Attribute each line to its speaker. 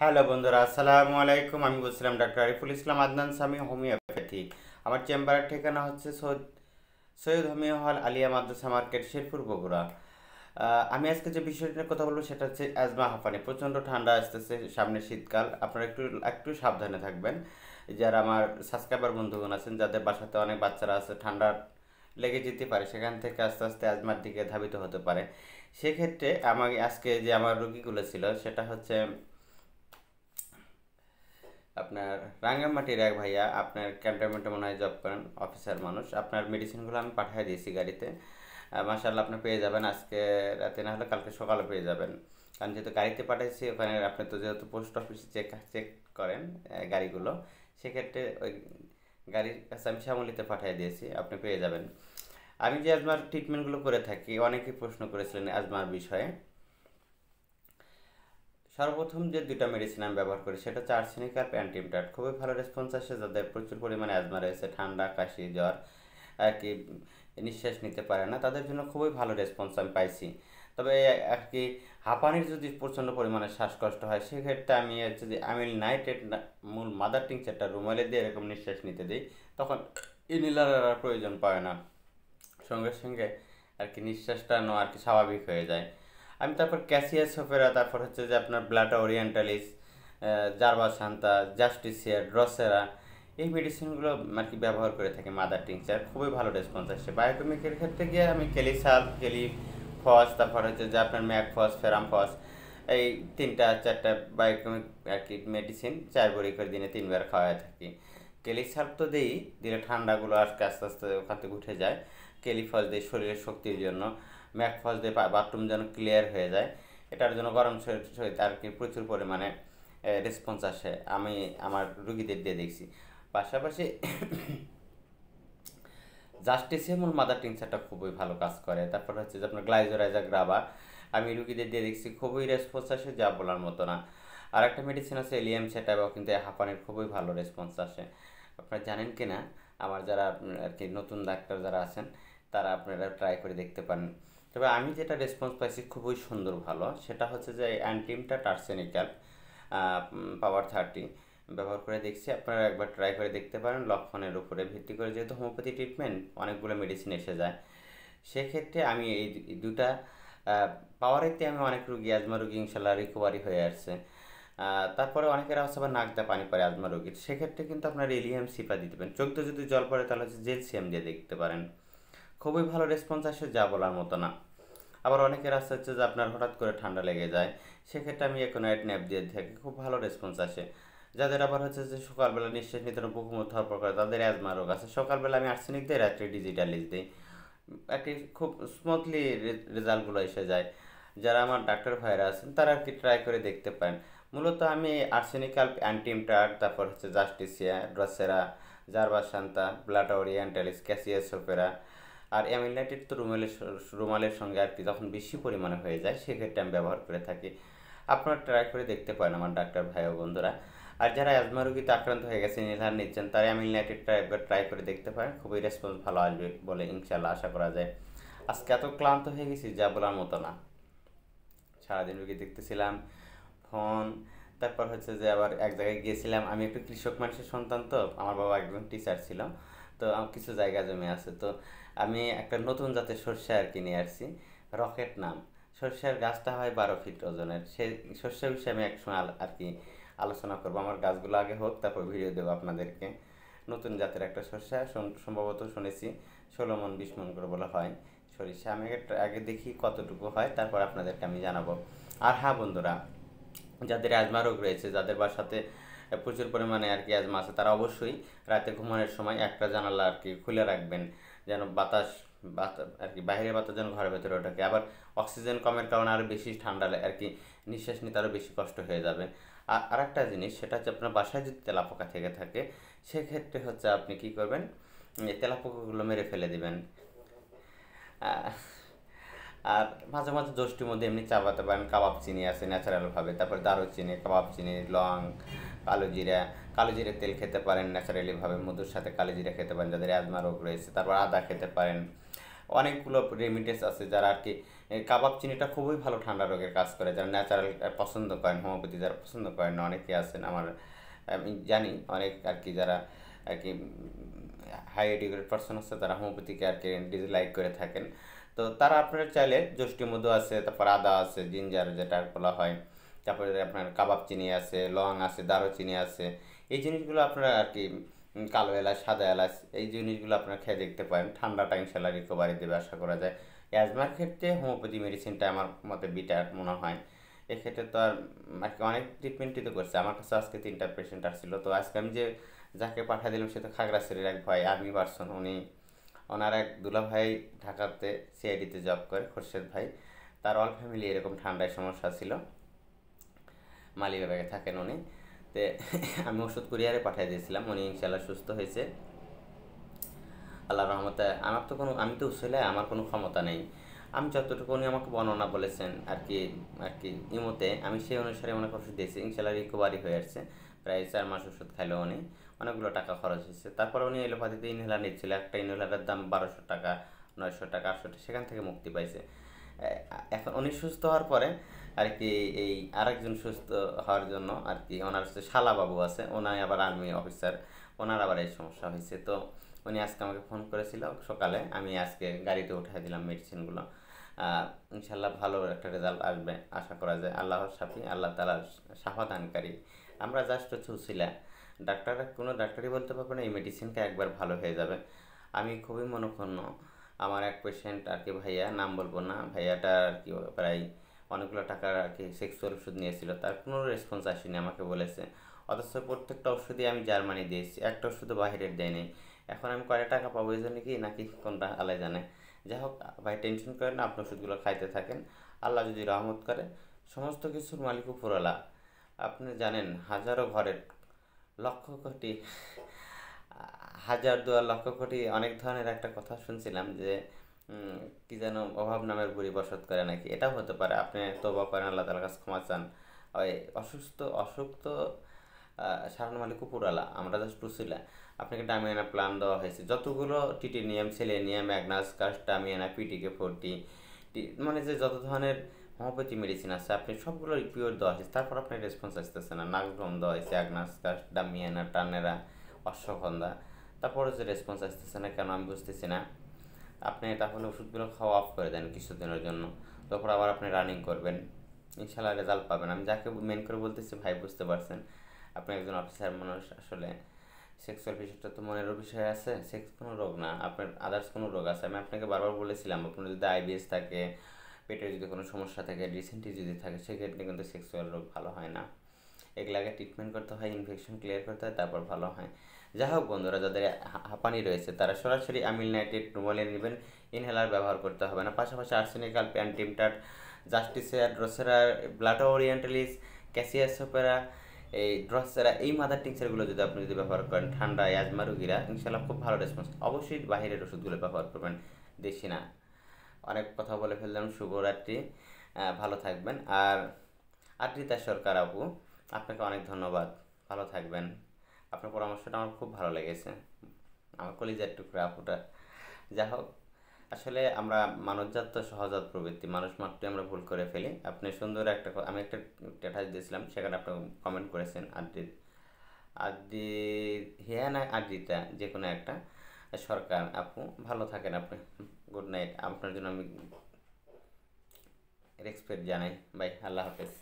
Speaker 1: hello বন্ধুরা আসসালামু আলাইকুম আমি বলছিলাম ডাক্তার আরিফুল ইসলাম আদনান সামি হোমিওপ্যাথি আমার চেম্বারের ঠিকানা হচ্ছে Syed Syed homeo hall Aliya Madrasa market Sherpur Bogura আমি আজকে যে বিষয়টি নিয়ে কথা বলবো সেটা হচ্ছে অ্যাজমা হাফানি প্রচণ্ড ঠান্ডা আসতেছে সামনে শীতকাল আপনারা একটু একটু সাবধানে থাকবেন যারা আমার সাবস্ক্রাইবার বন্ধুগণ আছেন যাদের বাসাতে অনেক বাচ্চারা আছে ঠান্ডা লেগে যেতে পারে সেখান থেকে আস্তে আস্তে অ্যাজমার দিকে ধাবিত হতে পারে সেক্ষেত্রে আমাকে আজকে যে আমার রুগীগুলো ছিল সেটা হচ্ছে আপনার রাঙ্গামাটির এক ভাইয়া আপনার ক্যান্টনমেন্টে মনে হয় জব করেন অফিসার মানুষ আপনার মেডিসিনগুলো আমি পাঠিয়ে দিয়েছি গাড়িতে মাসাল্লাহ আপনি পেয়ে যাবেন আজকে রাতে না হলে কালকে সকালে পেয়ে যাবেন কারণ যেহেতু গাড়িতে পাঠাইছি ওখানে আপনি তো যেহেতু পোস্ট অফিসে চেক চেক করেন গাড়িগুলো সেক্ষেত্রে ওই গাড়ির কাছে আমি শ্যামলিতে পাঠিয়ে দিয়েছি আপনি পেয়ে যাবেন আমি যে আজমার ট্রিটমেন্টগুলো করে থাকি অনেকেই প্রশ্ন করেছিলেন আজমার বিষয়ে সর্বপ্রথম যে দুটা মেডিসিন আমি ব্যবহার করি সেটা হচ্ছে আর্সেনিক আর প্যান্টিমটাট খুবই ভালো রেসপন্স আসে যাদের প্রচুর পরিমাণে অ্যাজমা রয়েছে ঠান্ডা কাশি জ্বর আর কি নিঃশ্বাস নিতে পারে না তাদের জন্য খুবই ভালো রেসপন্স আমি পাইছি তবে আর কি হাঁপানির যদি প্রচণ্ড পরিমাণে শ্বাসকষ্ট হয় সেক্ষেত্রে আমি যদি আমিল নাইট্রেট মূল মাদার টিংচারটা রুমালে দিয়ে এরকম নিঃশ্বাস নিতে দিই তখন ইনিলার আর প্রয়োজন পায় না সঙ্গে সঙ্গে আর কি নিঃশ্বাসটা আর কি স্বাভাবিক হয়ে যায় আমি তারপর ক্যাসিয়াস সফেরা তারপর হচ্ছে যে আপনার blatta orientalis yerba santa justicia drosera এই মেডিসিনগুলো আর কি ব্যবহার করে থাকে মাদার টিংচার খুবই ভালো রেসপন্স আসছে বায়োকেমিকের ক্ষেত্রে গিয়ে আমি কেলি সাল্প কেলি ফস তারপর হচ্ছে যে আপনার ম্যাক ফস ফেরাম ফস এই তিনটা চারটা বায়োকেমিক আর কি মেডিসিন চার বড়ি করে দিনে তিনবার খাওয়াই থাকি কেলি সার্প তো দিই দিলে ঠান্ডাগুলো আস্তে আস্তে আস্তে ওখান থেকে উঠে যায় কেলি ফস দিই শরীরের শক্তির জন্য ম্যাট ফস দিয়ে বাথরুম যেন ক্লিয়ার হয়ে যায় এটার জন্য গরম সহিত আর কি প্রচুর পরিমাণে রেসপন্স আসে আমি আমার রুগীদের দিয়ে দেখছি পাশাপাশি জাস্টিস হেমুল মাদার টিনসারটা খুবই ভালো কাজ করে তারপর হচ্ছে আপনার গ্লাইজোরাইজা গ্রাবা আমি রুগীদের দিয়ে দেখছি খুবই রেসপন্স আসে যা বলার মতো না আর একটা মেডিসিন আছে এলিয়াম e সেটাও কিন্তু হাঁপানির খুবই ভালো রেসপন্স আসে আপনারা জানেন কি না আমার যারা আর কি নতুন ডাক্তার যারা আছেন তারা আপনারা ট্রাই করে দেখতে পারেন তবে আমি যেটা রেসপন্স পাইছি খুবই সুন্দর ভালো সেটা হচ্ছে যে অ্যান্টিমটা টার্সেনিক্যাল পাওয়ার থার্টি ব্যবহার করে দেখছি আপনারা একবার ট্রাই করে দেখতে পারেন লক্ষণের উপরে ভিত্তি করে যেহেতু হোমিওপ্যাথি ট্রিটমেন্ট অনেকগুলো মেডিসিন এসে যায় সেক্ষেত্রে আমি এই দুটা পাওয়ারেতে আমি অনেক রুগী আজমা রুগী ইনশাল্লাহ রিকভারি হয়ে আসছে তারপরে অনেকের আছে আবার নাক দিয়ে পানি পড়ে আজমা রুগীর সেক্ষেত্রে কিন্তু আপনার এলিয়াম সিপা দিতে পারেন চোখ যদি জল পড়ে তাহলে হচ্ছে জেল সিএম দিয়ে দেখতে পারেন খুবই ভালো রেসপন্স আসে যা বলার মতো না আবার অনেকের আছে হচ্ছে যে আপনার হঠাৎ করে ঠান্ডা লেগে যায় সেক্ষেত্রে আমি একোনাইট ন্যাপ দিয়ে থাকি খুব ভালো রেসপন্স আসে যাদের আবার হচ্ছে যে সকালবেলা নিঃশ্বাস নিতে বুকুমুখ ধরপড় করে তাদের অ্যাজমা রোগ আছে সকালবেলা আমি আর্সেনিক দিই রাত্রে ডিজিটালিস দিই একটি খুব স্মুথলি রেজাল্টগুলো এসে যায় যারা আমার ডাক্তার ভাইরা আছেন তারা আর কি ট্রাই করে দেখতে পারেন মূলত আমি আর্সেনিকাল অ্যান্টিমটার তারপর হচ্ছে জাস্টিসিয়া ড্রসেরা জারবাসান্তা ব্লাটাওরি অ্যান্টালিস ক্যাসিয়াস সোপেরা আর অ্যামিলাইটেড তো রুমালের রুমালের সঙ্গে আর কি যখন বেশি পরিমাণে হয়ে যায় সেক্ষেত্রে আমি ব্যবহার করে থাকি আপনারা ট্রাই করে দেখতে পারেন আমার ডাক্তার ভাই ও বন্ধুরা আর যারা অ্যাজমা রোগীতে আক্রান্ত হয়ে গেছে নির্ধার নিচ্ছেন তারা অ্যামিলাইটেডটা একবার ট্রাই করে দেখতে পারেন খুবই রেসপন্স ভালো আসবে বলে ইনশাল্লাহ আশা করা যায় আজকে এত ক্লান্ত হয়ে গেছি যা বলার মতো না সারাদিন রুগী দেখতেছিলাম ফোন তারপর হচ্ছে যে আবার এক জায়গায় গিয়েছিলাম আমি একটু কৃষক মানুষের সন্তান তো আমার বাবা একজন টিচার ছিল তো কিছু জায়গা জমে আছে তো আমি একটা নতুন জাতের সর্ষে আর কি নিয়ে আসছি রকেট নাম সর্ষের গাছটা হয় বারো ফিট ওজনের সে সর্ষের বিষয়ে আমি একসময় আর কি আলোচনা করবো আমার গাছগুলো আগে হোক তারপর ভিডিও দেবো আপনাদেরকে নতুন জাতের একটা সর্ষা সম্ভবত শুনেছি ষোলো মন বিশ মন করে বলা হয় সরিষা আমি একটা আগে দেখি কতটুকু হয় তারপর আপনাদেরকে আমি জানাবো আর হ্যাঁ বন্ধুরা যাদের অ্যাজমা রোগ রয়েছে যাদের বাসাতে প্রচুর পরিমাণে আর কি অ্যাজমা আছে তারা অবশ্যই রাতে ঘুমানোর সময় একটা জানালা আর কি খুলে রাখবেন যেন বাতাস আর কি বাইরের বাতাস যেন ঘরের ভেতরে ওঠাকে আবার অক্সিজেন কমের কারণে আরও বেশি ঠান্ডা আর কি নিঃশ্বাস নিতে আরও বেশি কষ্ট হয়ে যাবে আর আরেকটা জিনিস সেটা হচ্ছে আপনার বাসায় যদি তেলাপোকা থেকে থাকে সেক্ষেত্রে হচ্ছে আপনি কি করবেন তেলাপোকাগুলো মেরে ফেলে দেবেন আর মাঝে মাঝে দোষটির মধ্যে এমনি চাপাতে পারেন কাবাব চিনি আছে ন্যাচারালভাবে তারপর দারুচিনি কাবাব চিনি লং কালো জিরা কালো জিরা তেল খেতে পারেন ন্যাচারালিভাবে মধুর সাথে কালো জিরা খেতে পারেন যাদের অ্যাজমা রোগ রয়েছে তারপর আদা খেতে পারেন অনেকগুলো রেমিডিস আছে যারা আর কি কাবাব চিনিটা খুবই ভালো ঠান্ডা রোগের কাজ করে যারা ন্যাচারাল পছন্দ করেন হোমিওপ্যাথি যারা পছন্দ করেন অনেকে আছেন আমার আমি জানি অনেক আর কি যারা আর কি হাই এডুকেটেড পার্সন আছে তারা হোমিওপ্যাথিকে আর কি লাইক করে থাকেন তো তারা আপনার চাইলে জষ্টির মধু আছে তারপর আদা আছে জিঞ্জার যেটা বলা হয় তারপরে আপনার কাবাব চিনি আছে লং আছে দারুচিনি আছে এই জিনিসগুলো আপনারা আর কি কালো এলাচ সাদা এলাচ এই জিনিসগুলো আপনারা খেয়ে দেখতে পারেন টাইম সেলা রিকভারি দেবে আশা করা যায় অ্যাজমার ক্ষেত্রে হোমিওপ্যাথি মেডিসিনটা আমার মতে বিটার মনে হয় এক্ষেত্রে তো আর আর কি অনেক ট্রিটমেন্টই তো করছে আমার কাছে আজকে তিনটা পেশেন্ট আসছিল তো আজকে আমি যে যাকে পাঠিয়ে দিলাম সে তো খাগড়াছড়ির এক ভাই আর্মি পার্সন উনি ওনার এক দুলাভাই ঢাকাতে সিআইডিতে জব করে খোরশেদ ভাই তার অল ফ্যামিলি এরকম ঠান্ডায় সমস্যা ছিল মালিবাগে থাকেন উনি তে আমি ওষুধ কুরিয়ারে পাঠিয়ে দিয়েছিলাম উনি ইনশাল্লাহ সুস্থ হয়েছে আল্লাহ রহমতে আমার তো কোনো আমি তো উসলে আমার কোনো ক্ষমতা নেই আমি যতটুকু উনি আমাকে বর্ণনা বলেছেন আর কি আর কি ইমোতে আমি সেই অনুসারে ওনাকে ওষুধ দিয়েছি ইনশাল্লাহ রিকভারি হয়ে আসছে প্রায় চার মাস ওষুধ খাইলো উনি অনেকগুলো টাকা খরচ হয়েছে তারপরে উনি এলোপাথিতে ইনহেলার নিচ্ছিল একটা ইনহেলারের দাম বারোশো টাকা নয়শো টাকা আটশো সেখান থেকে মুক্তি পাইছে এখন উনি সুস্থ হওয়ার পরে আর কি এই আরেকজন সুস্থ হওয়ার জন্য আর কি ওনার হচ্ছে শালাবাবু আছে ওনার আবার আর্মি অফিসার ওনার আবার এই সমস্যা হয়েছে তো উনি আজকে আমাকে ফোন করেছিল সকালে আমি আজকে গাড়িতে উঠাই দিলাম মেডিসিনগুলো ইনশাল্লাহ ভালো একটা রেজাল্ট আসবে আশা করা যায় আল্লাহর সাফি আল্লাহ তালার সাফাদানকারী আমরা জাস্ট হচ্ছে ডাক্তাররা কোনো ডাক্তারই বলতে পারবে না এই মেডিসিনটা একবার ভালো হয়ে যাবে আমি খুবই মনোক্ষণ আমার এক পেশেন্ট আর কি ভাইয়া নাম বলবো না ভাইয়াটা আর কি প্রায় অনেকগুলো টাকা আর কি সেক্সুয়াল ওষুধ নিয়েছিল তার কোনো রেসপন্স আসেনি আমাকে বলেছে অথচ প্রত্যেকটা ওষুধই আমি জার্মানি দিয়েছি একটা ওষুধও বাহিরের দেয়নি এখন আমি কয়টা টাকা পাবো এই জন্য কি নাকি কোনটা আলাই জানে যাই হোক ভাই টেনশন করেন না আপনি ওষুধগুলো খাইতে থাকেন আল্লাহ যদি রহমত করে সমস্ত কিছুর মালিক উপরওয়ালা আপনি জানেন হাজারো ঘরের লক্ষ কোটি হাজার দুয়ার লক্ষ কোটি অনেক ধরনের একটা কথা শুনছিলাম যে কি যেন অভাব নামের ভুরি বসত করে নাকি এটাও হতে পারে আপনি তোবা করেন আল্লাহ তালার কাছে ক্ষমা চান ওই অসুস্থ অসুস্থ সারণ মালিক কুকুরালা আমরা জাস্ট টুসিলা আপনাকে ডামিয়ানা প্ল্যান দেওয়া হয়েছে যতগুলো টিটি নিয়ম সেলেনিয়াম ম্যাগনাস ডামিয়ানা পিটিকে ফোরটি মানে যে যত ধরনের হোমিওপ্যাথি মেডিসিন আছে আপনি সবগুলোর পিওর দেওয়া আছে তারপর আপনার রেসপন্স আসতেছে না নাগগ্রম দেওয়া হয়েছে আগ্নাসকাস ডামিয়ানা টানেরা অশ্বগন্ধা তারপরে যে রেসপন্স আসতেছে না কেন আমি বুঝতেছি না আপনি তাহলে ওষুধগুলো খাওয়া অফ করে দেন কিছুদিনের জন্য তারপর আবার আপনি রানিং করবেন ইনশাল্লাহ রেজাল্ট পাবেন আমি যাকে মেন করে বলতেছি ভাই বুঝতে পারছেন আপনি একজন অফিসার মানুষ আসলে সেক্সুয়াল বিষয়টা তো মনেরও বিষয় আছে সেক্স কোনো রোগ না আপনার আদার্স কোনো রোগ আছে আমি আপনাকে বারবার বলেছিলাম আপনার যদি আইবিএস থাকে পেটে যদি কোনো সমস্যা থাকে রিসেন্টলি যদি থাকে সেক্ষেত্রে কিন্তু সেক্সুয়াল রোগ ভালো হয় না এগুলো আগে ট্রিটমেন্ট করতে হয় ইনফেকশন ক্লিয়ার করতে হয় তারপর ভালো হয় যাই হোক বন্ধুরা যাদের হাঁপানি রয়েছে তারা সরাসরি আমিল নাইট্রেট প্রোমালিয়া নেবেন ইনহেলার ব্যবহার করতে হবে না পাশাপাশি আর্সেনিকাল প্যান্টিমটাট জাস্টিসিয়া ড্রসেরা ব্লাটো ওরিয়েন্টালিস ক্যাসিয়াসোপেরা এই ড্রসেরা এই মাদার টিংচারগুলো যদি আপনি যদি ব্যবহার করেন ঠান্ডা অ্যাজমা রুগীরা ইনশাল্লাহ খুব ভালো রেসপন্স অবশ্যই বাহিরের ওষুধগুলো ব্যবহার করবেন দেশি না অনেক কথা বলে ফেললাম শুভরাত্রি ভালো থাকবেন আর আত্রিতা সরকার আপু আপনাকে অনেক ধন্যবাদ ভালো থাকবেন আপনার পরামর্শটা আমার খুব ভালো লেগেছে আমার কলিজার টুকরা আপুটা যাই হোক আসলে আমরা মানবজাত তো সহজাত প্রবৃত্তি মানুষ মাত্রই আমরা ভুল করে ফেলি আপনি সুন্দর একটা আমি একটা স্ট্যাটাস দিয়েছিলাম সেখানে আপনি কমেন্ট করেছেন আদিত আদি হিয়া না আদিতা যে কোনো একটা সরকার আপু ভালো থাকেন আপনি গুড নাইট আপনার জন্য আমি রেসপেক্ট জানাই বাই আল্লাহ হাফেজ